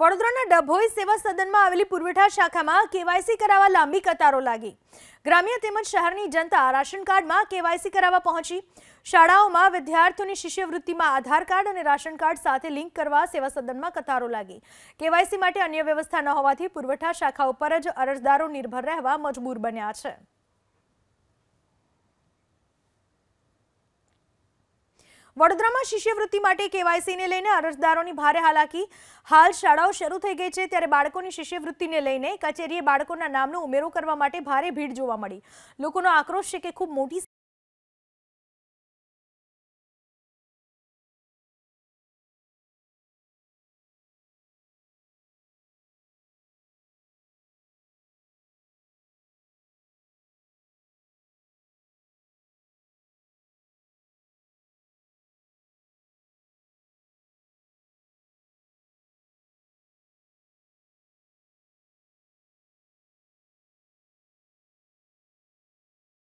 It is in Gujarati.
વડોદરાના ડબ્બોઈ સેવા સદનમાં આવેલી પૂર્વઠા શાખામાં KYC કરાવવા લાંબી કતારો લાગી ગ્રામ્ય તેમજ શહેરી જનતા આશન કાર્ડમાં KYC કરાવવા પહોંચી શાળાઓમાં વિદ્યાર્થીની શિષ્યવૃત્તિમાં આધાર કાર્ડ અને આશન કાર્ડ સાથે લિંક કરવા સેવા સદનમાં કતારો લાગી KYC માટે અન્ય વ્યવસ્થા ન હોવાથી પૂર્વઠા શાખા ઉપર જ અરજદારો નિર્ભર રહેવા મજબૂર બન્યા છે વડોદરામાં શિષ્યવૃત્તિ માટે કેવાયસીને લઈને અરજદારોની ભારે હાલાકી હાલ શાળાઓ શરૂ થઈ ગઈ છે ત્યારે બાળકોની શિષ્યવૃત્તિને લઈને કચેરીએ બાળકોના નામનો ઉમેરો કરવા માટે ભારે ભીડ જોવા મળી લોકોનો આક્રોશ છે કે ખૂબ મોટી